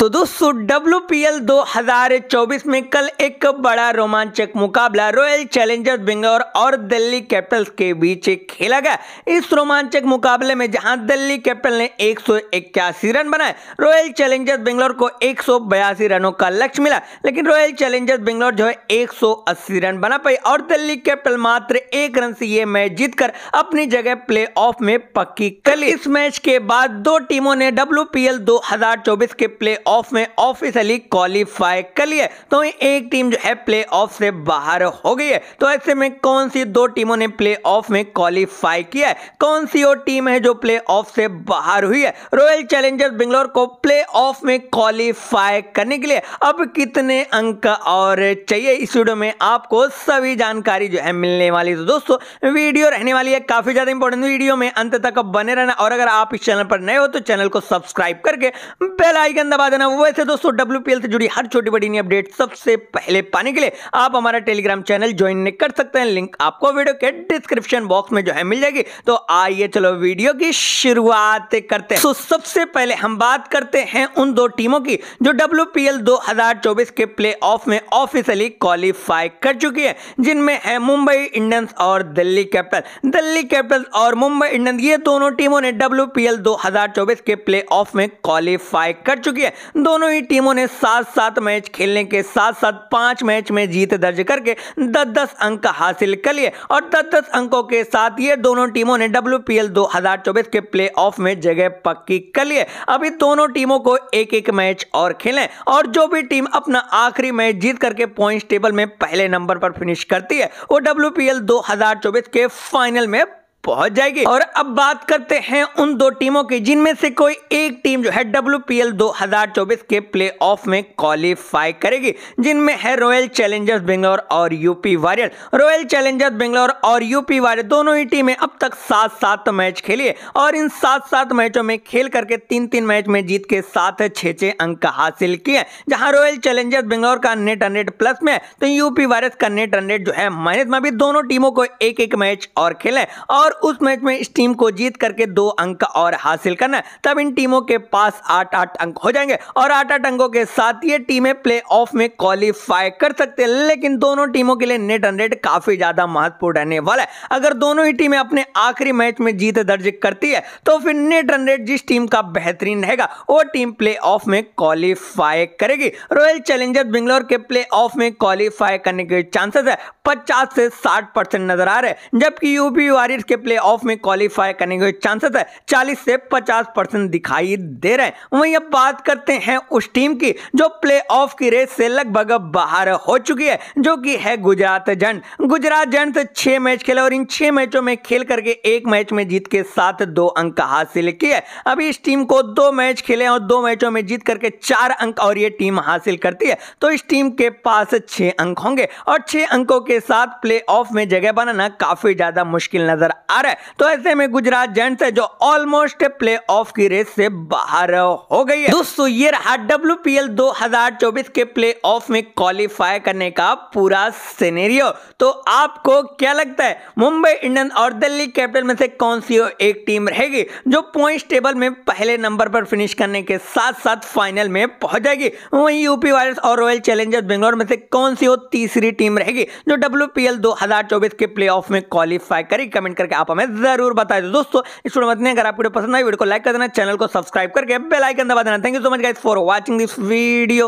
तो दोस्तों W P L दो हजार चौबीस में कल एक बड़ा रोमांचक मुकाबला रॉयल चैलेंजर्स बेंगलोर और दिल्ली कैपिटल्स के बीच खेला गया इस रोमांचक मुकाबले में जहां दिल्ली कैपिटल ने एक रन बनाए रॉयल चैलेंजर्स बेंगलोर को एक रनों का लक्ष्य मिला लेकिन रॉयल चैलेंजर्स बेंगलोर जो है एक रन बना पाई और दिल्ली कैपिटल मात्र एक रन से ये मैच जीतकर अपनी जगह प्ले में पक्की कर ली इस मैच के बाद दो टीमों ने डब्ल्यू पी एल दो हजार चौबीस के प्ले ऑफ में ऑफिशियली क्वालिफाई कर लिया तो एक टीम जो है प्ले ऑफ से बाहर हो गई है तो ऐसे में कौन सी दो टीमों ने प्ले ऑफ में क्वालिफाई किया है कौन सी वो टीम है जो प्ले ऑफ से बाहर हुई है रॉयल चैलेंजर्स बेंगलोर को प्ले ऑफ में क्वालिफाई करने के लिए अब कितने अंक और चाहिए इस वीडियो में आपको सभी जानकारी जो है मिलने वाली तो दोस्तों वीडियो रहने वाली है काफी ज्यादा इंपॉर्टेंट वीडियो में अंत तक बने रहना और अगर आप इस चैनल पर नए हो तो चैनल को सब्सक्राइब करके बेल आइकन दबा देना करना है वैसे दोस्तों डब्ल्यू से जुड़ी हर छोटी बड़ी नई अपडेट सबसे पहले पाने के लिए आप हमारा टेलीग्राम चैनल ज्वाइन नहीं कर सकते हैं लिंक आपको वीडियो के डिस्क्रिप्शन बॉक्स में जो है मिल जाएगी तो आइए चलो वीडियो की शुरुआत करते हैं तो सबसे पहले हम बात करते हैं उन दो टीमों की जो डब्ल्यू पी के प्ले में ऑफिसियली क्वालिफाई कर चुकी है जिनमें है मुंबई इंडियंस और दिल्ली कैपिटल दिल्ली कैपिटल और मुंबई इंडियंस ये दोनों टीमों ने डब्ल्यू पी के प्ले में क्वालिफाई कर चुकी है दोनों ही टीमों ने सात सात मैच खेलने के साथ साथ पांच मैच में जीत दर्ज करके दस दस अंक हासिल कर लिए और दस दस अंकों के साथ ये दोनों टीमों ने डब्ल्यू पी एल के प्ले में जगह पक्की कर लिए अभी दोनों टीमों को एक एक मैच और खेलें और जो भी टीम अपना आखिरी मैच जीत करके पॉइंट्स टेबल में पहले नंबर पर फिनिश करती है वो डब्ल्यू पी के फाइनल में पहुंच जाएगी और अब बात करते हैं उन दो टीमों की जिनमें से कोई एक टीम जो है डब्ल्यू पी एल दो हजार चौबीस के प्ले ऑफ में क्वालिफाई करेगी जिनमें है रॉयल चैलेंजर्स बेंगलोर और UP warrior royal challengers Bangalore और यूपी वॉरियर दोनों ही टीमें अब तक सात सात मैच खेली और इन सात सात मैचों में खेल करके तीन तीन मैच में जीत के साथ छे छे अंक हासिल किए जहां रॉयल चैलेंजर्स बेंगलोर का नेट हंड्रेड प्लस में है तो यूपी वॉरियर्स का नेट हंड्रेड जो है माइनस में भी दोनों टीमों को एक एक मैच और खेले और उस मैच में इस टीम को जीत करके दो अंक और हासिल करना तब इन टीमों के पास आठ आठ अंक हो जाएंगे और आठ आठ अंकों के साथ ये टीमें प्ले ऑफ में क्वालिफाई कर सकते हैं लेकिन दोनों टीमों के लिए नेट रन काफी ज्यादा महत्वपूर्ण रहने वाला है अगर दोनों ही टीमें अपने आखिरी मैच में जीत दर्ज करती है तो फिर नेट रन जिस टीम का बेहतरीन रहेगा वो टीम प्ले ऑफ में क्वालिफाई करेगी रॉयल चैलेंजर बेंगलोर के प्ले ऑफ में क्वालिफाई करने के चांसेस है 50 से 60 परसेंट नजर आ रहे हैं जबकि यूपी वॉरियर्स के प्ले ऑफ में क्वालिफाई करने के चांसेस है 40 से 50 परसेंट दिखाई दे रहे हैं वहीं अब बात करते हैं उस टीम की जो प्ले ऑफ की रेस से लगभग बाहर हो चुकी है जो कि है गुजरात जंट गुजरात जंट छह मैच खेले और इन छह मैचों में खेल करके एक मैच में जीत के साथ दो अंक हासिल किए अभी इस टीम को दो मैच खेले और दो मैचों में जीत करके चार अंक और ये टीम हासिल करती है तो इस टीम के पास छह अंक होंगे और छह अंकों के साथ प्ले ऑफ में जगह बनाना काफी ज्यादा मुश्किल नजर आ रहा है तो ऐसे में गुजरात जेंट्स है जो ऑलमोस्ट प्ले ऑफ की रेस से बाहर हो गई है दोस्तों ये रहा डब्ल्यू पी के प्ले ऑफ में क्वालिफाई करने का पूरा सिनेरियो तो आपको क्या लगता है मुंबई इंडियन और दिल्ली कैपिटल में से कौन सी एक टीम रहेगी जो पॉइंट टेबल में पहले नंबर पर फिनिश करने के साथ साथ फाइनल में पहुंच जाएगी वहीं यूपी वॉरियर्स और रॉयल चैलेंजर्स बेंगलोर में से कौन सी हो तीसरी टीम रहेगी जो डब्ल्यू चौबीस के ऑफ में क्वालिफाई करी कमेंट करके आप हमें जरूर बताए दो तो दोस्तों इस अगर आपको वीडियो पसंद आए वीडियो को लाइक कर देना चैनल को सब्सक्राइब करके बेलाइकन दबा देना thank you so much guys for watching this video